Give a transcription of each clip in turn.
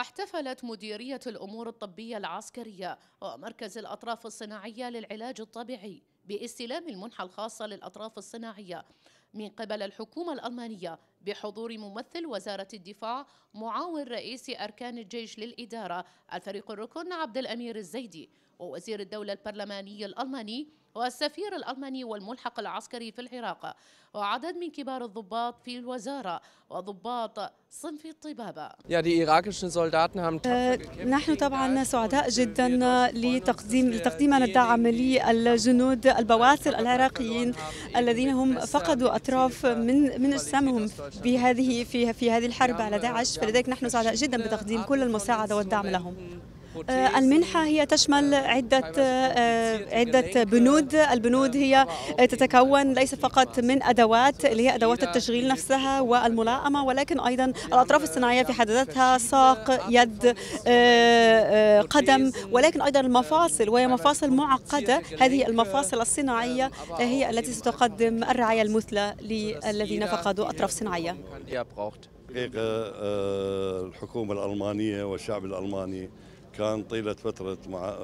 احتفلت مديرية الأمور الطبية العسكرية ومركز الأطراف الصناعية للعلاج الطبيعي باستلام المنحة الخاصة للأطراف الصناعية من قبل الحكومة الألمانية بحضور ممثل وزارة الدفاع معاون رئيس أركان الجيش للإدارة الفريق الركن عبد الأمير الزيدي ووزير الدولة البرلماني الألماني والسفير الألماني والملحق العسكري في العراق وعدد من كبار الضباط في الوزارة وضباط صنف الطبابة يعني أه نحن طبعا سعداء جدا لتقديم لتقديمنا الدعم للجنود البواسل العراقيين الذين هم فقدوا أطراف من من أجسامهم بهذه في في هذه الحرب على داعش فلذلك نحن سعداء جدا بتقديم كل المساعدة والدعم لهم آه، المنحة هي تشمل عدة آه، عدة بنود، البنود هي آه، تتكون ليس فقط من أدوات اللي هي أدوات التشغيل نفسها والملائمة ولكن أيضا الأطراف الصناعية في حد ذاتها ساق، يد، قدم ولكن أيضا المفاصل وهي مفاصل معقدة، هذه المفاصل الصناعية هي التي ستقدم الرعاية المثلى للذين فقدوا أطراف صناعية. Eh, eh, الحكومة الألمانية والشعب الألماني كان طيلة فترة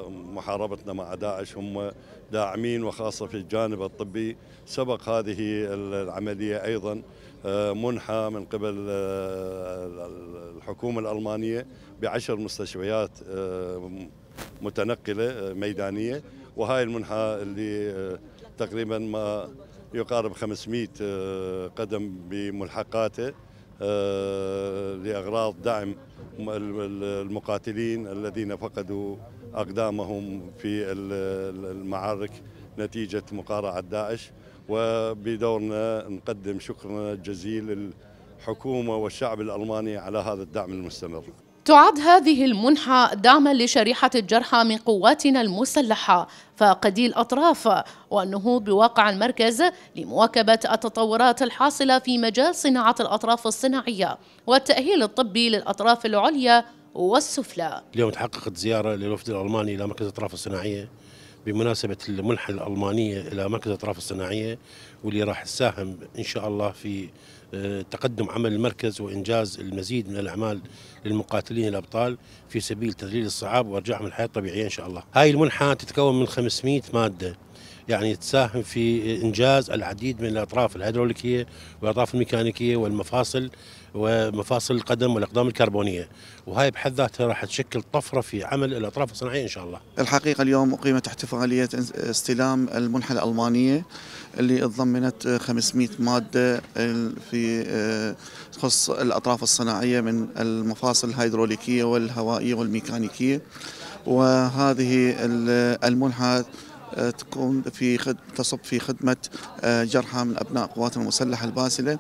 محاربتنا مع داعش هم داعمين وخاصة في الجانب الطبي سبق هذه العملية أيضا آه، منحة من قبل آه، الحكومة الألمانية بعشر مستشفيات آه، متنقلة ميدانية وهاي المنحة اللي تقريبا ما يقارب 500 قدم بملحقاته لأغراض دعم المقاتلين الذين فقدوا أقدامهم في المعارك نتيجة مقارعة داعش وبدورنا نقدم شكرنا الجزيل للحكومة والشعب الألماني على هذا الدعم المستمر تعد هذه المنحة دعما لشريحة الجرحى من قواتنا المسلحة فقدي الأطراف والنهوض بواقع المركز لمواكبة التطورات الحاصلة في مجال صناعة الأطراف الصناعية والتأهيل الطبي للأطراف العليا والسفلى اليوم تحققت زيارة للوفد الألماني إلى مركز الأطراف الصناعية بمناسبة المنحة الألمانية إلى مركز الأطراف الصناعية واللي راح تساهم إن شاء الله في آه، تقدم عمل المركز وإنجاز المزيد من الأعمال للمقاتلين الأبطال في سبيل تذليل الصعاب وإرجاعهم للحياة الطبيعية إن شاء الله هاي المنحة تتكون من 500 مادة يعني تساهم في إنجاز العديد من الأطراف الهيدروليكية والأطراف الميكانيكية والمفاصل ومفاصل القدم والاقدام الكربونيه وهي بحد ذاتها راح تشكل طفره في عمل الاطراف الصناعيه ان شاء الله. الحقيقه اليوم اقيمت احتفاليه استلام المنحه الالمانيه اللي تضمنت 500 ماده في آه، تخص الاطراف الصناعيه من المفاصل الهيدروليكيه والهوائيه والميكانيكيه وهذه المنحه آه، تكون في خد... تصب في خدمة آه، جرحى من أبناء قواتنا المسلحة الباسلة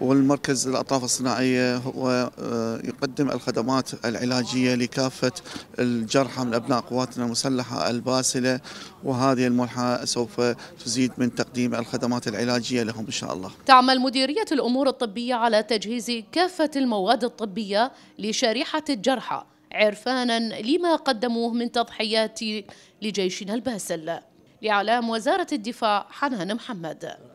والمركز الأطراف الصناعية هو آه، يقدم الخدمات العلاجية لكافة الجرحى من أبناء قواتنا المسلحة الباسلة وهذه الملحة سوف تزيد من تقديم الخدمات العلاجية لهم إن شاء الله تعمل مديرية الأمور الطبية على تجهيز كافة المواد الطبية لشريحة الجرحى عرفانا لما قدموه من تضحيات لجيشنا الباسل لإعلام وزارة الدفاع حنان محمد